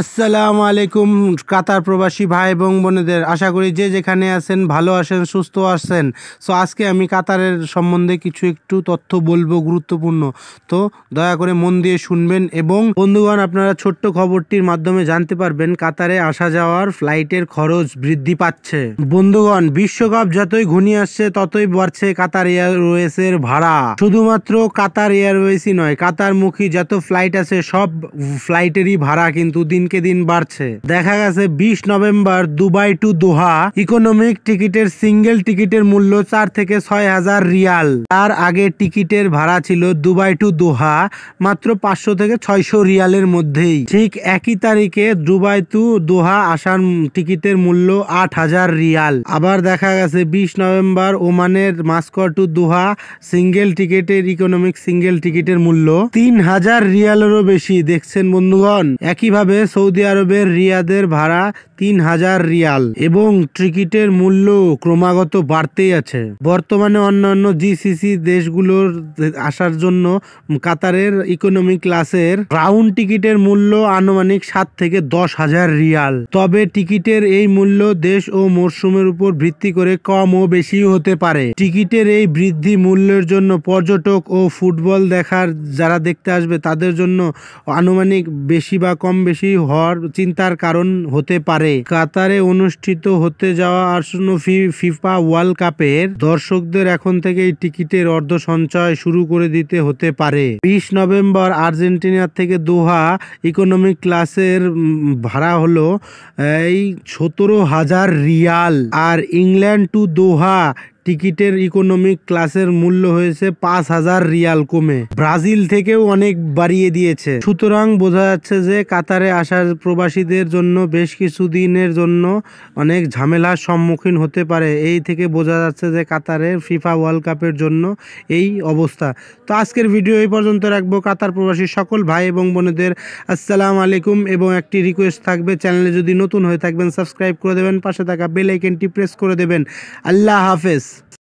আসসালামু আলাইকুম কাতার প্রবাসী ভাই এবং বোনেদের আশা করি যে যেখানে আছেন ভালো আছেন সুস্থ আছেন সো আজকে আমি কাতারের সম্বন্ধে কিছু একটু তথ্য বলবো গুরুত্বপূর্ণ তো দয়া করে মন দিয়ে শুনবেন এবং বন্ধুগণ আপনারা ছোট্ট খবরটির মাধ্যমে জানতে পারবেন কাতারে আসা যাওয়ার ফ্লাইটের খরচ বৃদ্ধি পাচ্ছে বন্ধুগণ বিশ্বকাপ যতই ঘনিয়ে আসছে ততই বাড়ছে কাতার এর ভাড়া শুধুমাত্র কাতার এয়ারওয়েজই নয় কাতারমুখী যত ফ্লাইট আছে সব ফ্লাইটেরই ভাড়া কিন্তু দিন দিনকে দিন বাড়ছে দেখা গেছে বিশ November Dubai to Doha economic টিকিটের সিঙ্গেল টিকিটের মূল্য চার থেকে ছয় হাজার রিয়াল তার আগে টিকিটের ভাড়া ছিল দুবাই টু দোহা মাত্র পাঁচশো থেকে ছয়শো রিয়ালের মধ্যেই ঠিক একই তারিখে দুবাই টু দোহা আসার টিকিটের মূল্য আট হাজার রিয়াল আবার দেখা গেছে বিশ নভেম্বর ওমানের মাস্কো টু দোহা সিঙ্গেল টিকিটের ইকোনমিক সিঙ্গেল টিকিটের মূল্য তিন হাজার রিয়ালেরও বেশি দেখছেন বন্ধুগণ একইভাবে সৌদি আরবের রিয়াদের ভাড়া তিন হাজার রিয়াল এবং টিকিটের মূল্য ক্রমাগত বাড়তেই আছে বর্তমানে অন্যান্য জিসিসি দেশগুলোর আসার জন্য কাতারের ইকোনমি ক্লাসের রাউন্ড টিকিটের মূল্য আনুমানিক সাত থেকে দশ হাজার রিয়াল তবে টিকিটের এই মূল্য দেশ ও মরশুমের উপর ভিত্তি করে কম ও বেশিও হতে পারে টিকিটের এই বৃদ্ধি মূল্যের জন্য পর্যটক ও ফুটবল দেখার যারা দেখতে আসবে তাদের জন্য আনুমানিক বেশি বা কম বেশি হওয়ার চিন্তার কারণ হতে পারে কাতারে অনুষ্ঠিত হতে যাওয়া আসন্ন ফিফা ওয়ার্ল্ড কাপের দর্শকদের এখন থেকেই টিকিটের অর্ধ সঞ্চয় শুরু করে দিতে হতে পারে বিশ নভেম্বর আর্জেন্টিনা থেকে দোহা ইকোনমিক ক্লাসের ভাড়া হলো এই সতেরো হাজার রিয়াল আর ইংল্যান্ড টু দোহা টিকিটের ইকোনমিক ক্লাসের মূল্য হয়েছে পাঁচ হাজার রিয়াল কমে ব্রাজিল থেকেও অনেক বাড়িয়ে দিয়েছে সুতরাং বোঝা যাচ্ছে যে কাতারে আসার প্রবাসীদের জন্য বেশ কিছু দিনের জন্য অনেক ঝামেলার সম্মুখীন হতে পারে এই থেকে বোঝা যাচ্ছে যে কাতারের ফিফা ওয়ার্ল্ড কাপের জন্য এই অবস্থা তো আজকের ভিডিও এই পর্যন্ত রাখবো কাতার প্রবাসী সকল ভাই এবং বোনেদের আসসালাম আলাইকুম এবং একটি রিকোয়েস্ট থাকবে চ্যানেলে যদি নতুন হয়ে থাকবেন সাবস্ক্রাইব করে দেবেন পাশে থাকা বেলাইকেনটি প্রেস করে দেবেন আল্লাহ হাফেজ